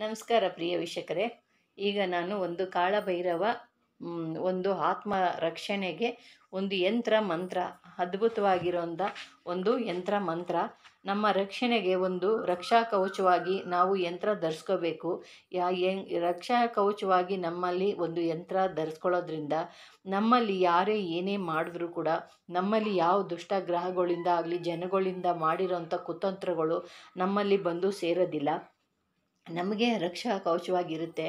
ನಮಸ್ಕಾರ ಪ್ರಿಯ ವೀಕ್ಷಕರೇ ಈಗ ನಾನು ಒಂದು ಕಾಳಭೈರವ ಒಂದು ಆತ್ಮ ರಕ್ಷಣೆಗೆ ಒಂದು ಯಂತ್ರ ಮಂತ್ರ ಅದ್ಭುತವಾಗಿರೋಂಥ ಒಂದು ಯಂತ್ರ ಮಂತ್ರ ನಮ್ಮ ರಕ್ಷಣೆಗೆ ಒಂದು ರಕ್ಷಾ ಕವಚವಾಗಿ ನಾವು ಯಂತ್ರ ಧರಿಸ್ಕೋಬೇಕು ಯಾ ರಕ್ಷಾ ಕವಚವಾಗಿ ನಮ್ಮಲ್ಲಿ ಒಂದು ಯಂತ್ರ ಧರಿಸ್ಕೊಳ್ಳೋದ್ರಿಂದ ನಮ್ಮಲ್ಲಿ ಯಾರೇ ಏನೇ ಮಾಡಿದ್ರೂ ಕೂಡ ನಮ್ಮಲ್ಲಿ ಯಾವ ದುಷ್ಟ ಗ್ರಹಗಳಿಂದ ಆಗಲಿ ಜನಗಳಿಂದ ಮಾಡಿರೋಂಥ ಕುತಂತ್ರಗಳು ನಮ್ಮಲ್ಲಿ ಬಂದು ಸೇರೋದಿಲ್ಲ ನಮಗೆ ರಕ್ಷಾ ಕವಚವಾಗಿರುತ್ತೆ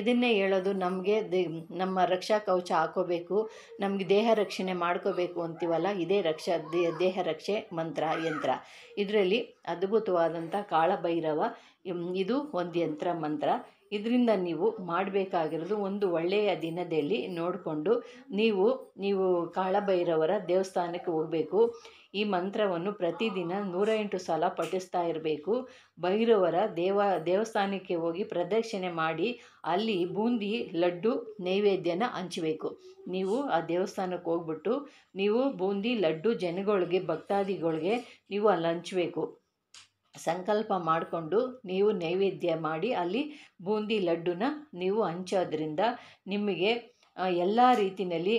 ಇದನ್ನೇ ಹೇಳೋದು ನಮಗೆ ದೇ ನಮ್ಮ ರಕ್ಷಾ ಕವಚ ಹಾಕೋಬೇಕು ನಮಗೆ ದೇಹ ರಕ್ಷಣೆ ಮಾಡ್ಕೋಬೇಕು ಅಂತೀವಲ್ಲ ಇದೇ ರಕ್ಷಾ ದೇಹ ರಕ್ಷೆ ಮಂತ್ರ ಯಂತ್ರ ಇದರಲ್ಲಿ ಅದ್ಭುತವಾದಂಥ ಕಾಳಭೈರವ ಇದು ಒಂದು ಯಂತ್ರ ಮಂತ್ರ ಇದರಿಂದ ನೀವು ಮಾಡಬೇಕಾಗಿರೋದು ಒಂದು ಒಳ್ಳೆಯ ದಿನದಲ್ಲಿ ನೋಡಿಕೊಂಡು ನೀವು ನೀವು ಕಾಳಭೈರವರ ದೇವಸ್ಥಾನಕ್ಕೆ ಹೋಗಬೇಕು ಈ ಮಂತ್ರವನ್ನು ಪ್ರತಿದಿನ ನೂರ ಎಂಟು ಸಲ ಪಠಿಸ್ತಾ ಇರಬೇಕು ಭೈರವರ ದೇವ ದೇವಸ್ಥಾನಕ್ಕೆ ಹೋಗಿ ಪ್ರದಕ್ಷಿಣೆ ಮಾಡಿ ಅಲ್ಲಿ ಬೂಂದಿ ಲಡ್ಡು ನೈವೇದ್ಯನ ಹಂಚಬೇಕು ನೀವು ಆ ದೇವಸ್ಥಾನಕ್ಕೆ ಹೋಗ್ಬಿಟ್ಟು ನೀವು ಬೂಂದಿ ಲಡ್ಡು ಜನಗಳಿಗೆ ಭಕ್ತಾದಿಗಳಿಗೆ ನೀವು ಅಲ್ಲಿ ಹಂಚಬೇಕು ಸಂಕಲ್ಪ ಮಾಡಿಕೊಂಡು ನೀವು ನೈವೇದ್ಯ ಮಾಡಿ ಅಲ್ಲಿ ಬೂಂದಿ ಲಡ್ಡುನ ನೀವು ಹಂಚೋದ್ರಿಂದ ನಿಮಗೆ ಎಲ್ಲ ರೀತಿಯಲ್ಲಿ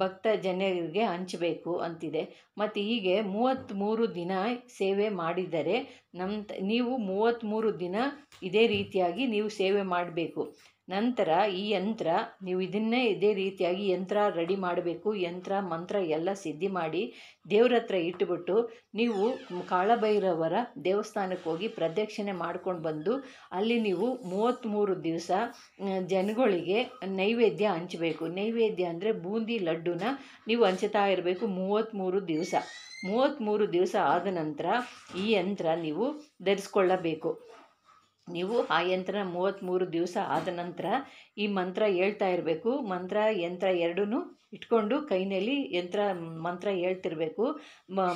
ಭಕ್ತ ಜನರಿಗೆ ಹಂಚಬೇಕು ಅಂತಿದೆ ಮತ್ತು ಹೀಗೆ ಮೂವತ್ತ್ಮೂರು ದಿನ ಸೇವೆ ಮಾಡಿದರೆ ನಮ್ಮ ನೀವು ಮೂವತ್ತ್ಮೂರು ದಿನ ಇದೇ ರೀತಿಯಾಗಿ ನೀವು ಸೇವೆ ಮಾಡಬೇಕು ನಂತರ ಈ ಯಂತ್ರ ನೀವು ಇದನ್ನೇ ಇದೇ ರೀತಿಯಾಗಿ ಯಂತ್ರ ರೆಡಿ ಮಾಡಬೇಕು ಯಂತ್ರ ಮಂತ್ರ ಎಲ್ಲ ಸಿದ್ಧಿ ಮಾಡಿ ದೇವ್ರ ಹತ್ರ ಇಟ್ಟುಬಿಟ್ಟು ನೀವು ಕಾಳಭೈರವರ ದೇವಸ್ಥಾನಕ್ಕೆ ಹೋಗಿ ಪ್ರದಕ್ಷಿಣೆ ಮಾಡ್ಕೊಂಡು ಬಂದು ಅಲ್ಲಿ ನೀವು ಮೂವತ್ತ್ಮೂರು ದಿವಸ ಜನಗಳಿಗೆ ನೈವೇದ್ಯ ಹಂಚಬೇಕು ನೈವೇದ್ಯ ಅಂದರೆ ಬೂಂದಿ ಲಡ್ಡು ದುಡ್ಡನ್ನ ನೀವು ಹಂಚುತ್ತಾ ಇರಬೇಕು ಮೂವತ್ತ್ಮೂರು ದಿವಸ ಮೂವತ್ತ್ಮೂರು ದಿವಸ ಆದ ನಂತರ ಈ ಯಂತ್ರ ನೀವು ಧರಿಸ್ಕೊಳ್ಳಬೇಕು ನೀವು ಆ ಯಂತ್ರ ಮೂವತ್ತ್ಮೂರು ದಿವಸ ಆದ ನಂತರ ಈ ಮಂತ್ರ ಹೇಳ್ತಾ ಇರಬೇಕು ಮಂತ್ರ ಯಂತ್ರ ಎರಡೂ ಇಟ್ಕೊಂಡು ಕೈನಲ್ಲಿ ಯಂತ್ರ ಮಂತ್ರ ಹೇಳ್ತಿರ್ಬೇಕು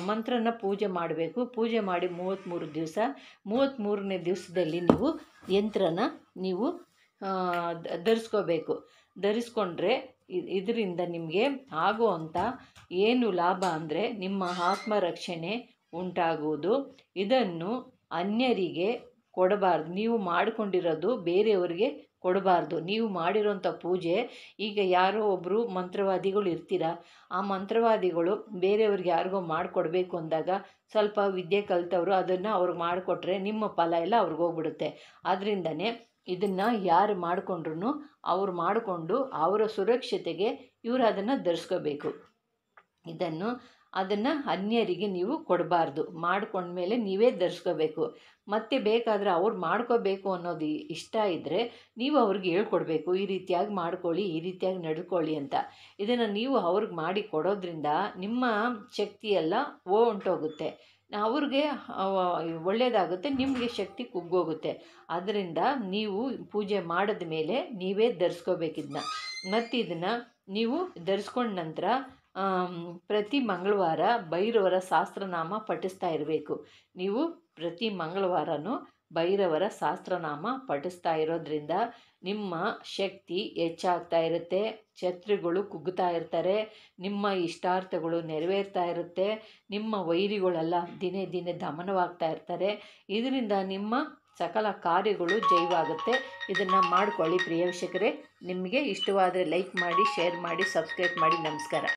ಮಂತ್ರನ ಪೂಜೆ ಮಾಡಬೇಕು ಪೂಜೆ ಮಾಡಿ ಮೂವತ್ತ್ಮೂರು ದಿವಸ ಮೂವತ್ತ್ಮೂರನೇ ದಿವಸದಲ್ಲಿ ನೀವು ಯಂತ್ರನ ನೀವು ಧರಿಸ್ಕೋಬೇಕು ಧರಿಸ್ಕೊಂಡ್ರೆ ಇದರಿಂದ ನಿಮಗೆ ಆಗುವಂಥ ಏನು ಲಾಭ ಅಂದರೆ ನಿಮ್ಮ ಆತ್ಮರಕ್ಷಣೆ ಉಂಟಾಗುವುದು ಇದನ್ನು ಅನ್ಯರಿಗೆ ಕೊಡಬಾರ್ದು ನೀವು ಮಾಡಿಕೊಂಡಿರೋದು ಬೇರೆಯವರಿಗೆ ಕೊಡಬಾರ್ದು ನೀವು ಮಾಡಿರೋಂಥ ಪೂಜೆ ಈಗ ಯಾರೋ ಒಬ್ಬರು ಮಂತ್ರವಾದಿಗಳು ಇರ್ತೀರ ಆ ಮಂತ್ರವಾದಿಗಳು ಬೇರೆಯವ್ರಿಗೆ ಯಾರಿಗೋ ಮಾಡಿಕೊಡ್ಬೇಕು ಅಂದಾಗ ಸ್ವಲ್ಪ ವಿದ್ಯೆ ಕಲಿತವ್ರು ಅದನ್ನು ಅವ್ರಿಗೆ ಮಾಡಿಕೊಟ್ರೆ ನಿಮ್ಮ ಫಲ ಎಲ್ಲ ಅವ್ರಿಗೋಗ್ಬಿಡುತ್ತೆ ಹೋಗ್ಬಿಡುತ್ತೆ ಆದ್ದರಿಂದನೇ ಇದನ್ನು ಯಾರು ಮಾಡಿಕೊಂಡ್ರು ಅವ್ರು ಮಾಡಿಕೊಂಡು ಅವರ ಸುರಕ್ಷತೆಗೆ ಇವರು ಅದನ್ನು ಧರಿಸ್ಕೋಬೇಕು ಇದನ್ನು ಅದನ್ನು ಅನ್ಯರಿಗೆ ನೀವು ಕೊಡಬಾರ್ದು ಮಾಡ್ಕೊಂಡ್ಮೇಲೆ ನೀವೇ ಧರಿಸ್ಕೋಬೇಕು ಮತ್ತೆ ಬೇಕಾದರೆ ಅವ್ರು ಮಾಡ್ಕೋಬೇಕು ಅನ್ನೋದು ಇಷ್ಟ ಇದ್ದರೆ ನೀವು ಅವ್ರಿಗೆ ಹೇಳ್ಕೊಡ್ಬೇಕು ಈ ರೀತಿಯಾಗಿ ಮಾಡ್ಕೊಳ್ಳಿ ಈ ರೀತಿಯಾಗಿ ನಡ್ಕೊಳ್ಳಿ ಅಂತ ಇದನ್ನು ನೀವು ಅವ್ರಿಗೆ ಮಾಡಿ ಕೊಡೋದ್ರಿಂದ ನಿಮ್ಮ ಶಕ್ತಿಯೆಲ್ಲ ಓ ಉಂಟೋಗುತ್ತೆ ಅವ್ರಿಗೆ ಒಳ್ಳೆಯದಾಗುತ್ತೆ ನಿಮಗೆ ಶಕ್ತಿ ಕುಗ್ಗೋಗುತ್ತೆ ಅದರಿಂದ ನೀವು ಪೂಜೆ ಮಾಡಿದ ಮೇಲೆ ನೀವೇ ಧರಿಸ್ಕೋಬೇಕಿದನ್ನ ಮತ್ತು ಇದನ್ನು ನೀವು ಧರಿಸ್ಕೊಂಡ ನಂತರ ಪ್ರತಿ ಮಂಗಳವಾರ ಭೈರವರ ಶಾಸ್ತ್ರನಾಮ ಪಠಿಸ್ತಾ ಇರಬೇಕು ನೀವು ಪ್ರತಿ ಮಂಗಳವಾರನೂ ಭೈರವರ ಶಾಸ್ತ್ರನಾಮ ಪಠಿಸ್ತಾ ಇರೋದ್ರಿಂದ ನಿಮ್ಮ ಶಕ್ತಿ ಹೆಚ್ಚಾಗ್ತಾ ಇರುತ್ತೆ ಶತ್ರುಗಳು ಕುಗ್ಗುತ್ತಾ ಇರ್ತಾರೆ ನಿಮ್ಮ ಇಷ್ಟಾರ್ಥಗಳು ನೆರವೇರ್ತಾ ಇರುತ್ತೆ ನಿಮ್ಮ ವೈರಿಗಳೆಲ್ಲ ದಿನೇ ದಿನೇ ದಮನವಾಗ್ತಾ ಇರ್ತಾರೆ ಇದರಿಂದ ನಿಮ್ಮ ಸಕಲ ಕಾರ್ಯಗಳು ಜೈವಾಗುತ್ತೆ ಇದನ್ನು ಮಾಡಿಕೊಳ್ಳಿ ಪ್ರಿಯ ನಿಮಗೆ ಇಷ್ಟವಾದರೆ ಲೈಕ್ ಮಾಡಿ ಶೇರ್ ಮಾಡಿ ಸಬ್ಸ್ಕ್ರೈಬ್ ಮಾಡಿ ನಮಸ್ಕಾರ